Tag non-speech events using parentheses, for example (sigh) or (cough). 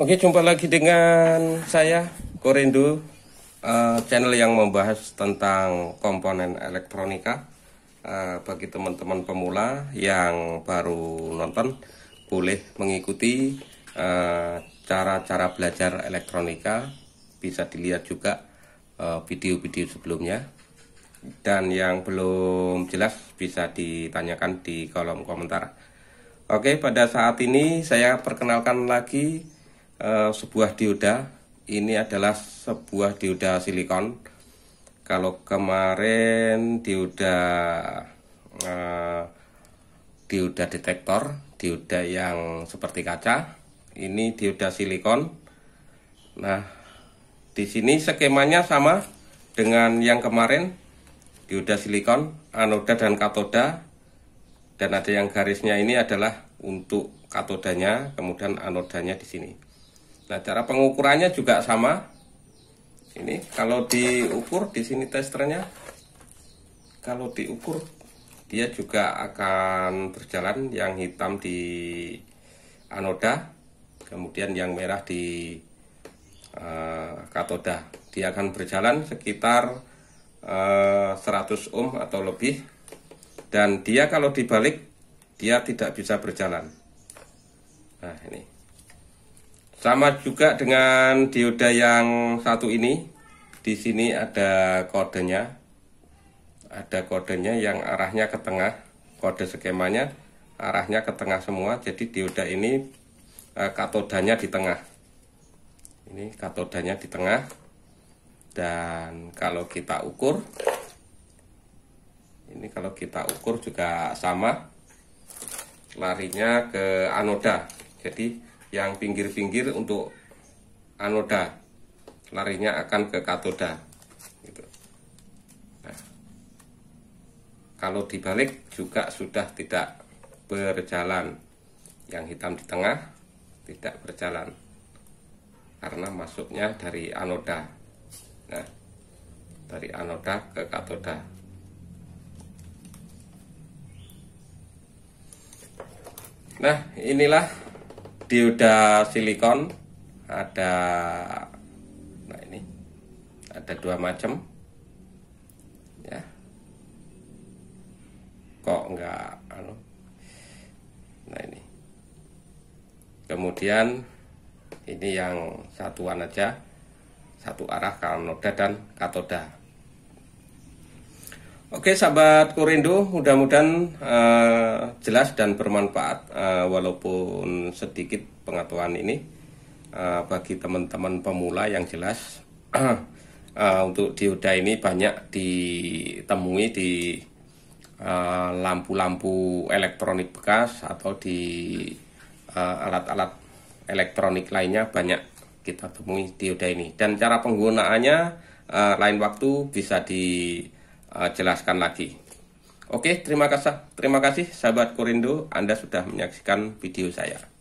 Oke, jumpa lagi dengan saya Korendo uh, eh, channel yang membahas tentang komponen elektronika. Uh, bagi teman-teman pemula yang baru nonton boleh mengikuti eh, cara-cara uh, belajar elektronika, bisa dilihat juga video-video uh, video -video sebelumnya. Dan yang belum jelas bisa ditanyakan di kolom komentar. Oke, pada saat ini saya perkenalkan lagi Eh, sebuah dioda ini adalah sebuah dioda silikon kalau kemarin dioda uh, dioda detektor dioda yang seperti kaca ini dioda silikon nah di sini skemanya sama dengan yang kemarin dioda silikon anoda dan katoda dan ada yang garisnya ini adalah untuk katodanya kemudian anodanya di sini Nah, cara pengukurannya juga sama. Ini kalau diukur di sini testernya kalau diukur dia juga akan berjalan yang hitam di anoda, kemudian yang merah di uh, katoda. Dia akan berjalan sekitar uh, eh, 100 ohm atau lebih dan dia kalau dibalik dia tidak bisa berjalan. Nah, ini sama juga dengan dioda yang satu ini. Di sini ada kodenya. Ada kodenya yang arahnya ke tengah. Kode skemanya arahnya ke tengah semua. Jadi dioda ini eh, katodanya di tengah. Ini katodanya di tengah. Dan kalau kita ukur ini kalau kita ukur juga sama larinya ke anoda jadi yang pinggir-pinggir untuk anoda larinya akan ke katoda gitu. nah, kalau dibalik juga sudah tidak berjalan yang hitam di tengah tidak berjalan karena masuknya dari anoda nah dari anoda ke katoda nah inilah dioda silikon ada nah ini ada dua macam ya kok enggak anu nah ini kemudian ini yang satuan aja satu arah kanoda dan katoda Oke sahabat Kurindo, mudah-mudahan uh, jelas dan bermanfaat uh, walaupun sedikit pengetahuan ini uh, bagi teman-teman pemula yang jelas uh, (clears throat) untuk dioda ini banyak ditemui di lampu-lampu uh, elektronik bekas atau di alat-alat uh, elektronik lainnya banyak kita temui dioda ini dan cara penggunaannya uh, lain waktu bisa di Eh, jelaskan lagi. Oke, terima kasih. Terima kasih sahabat Korindo, Anda sudah menyaksikan video saya.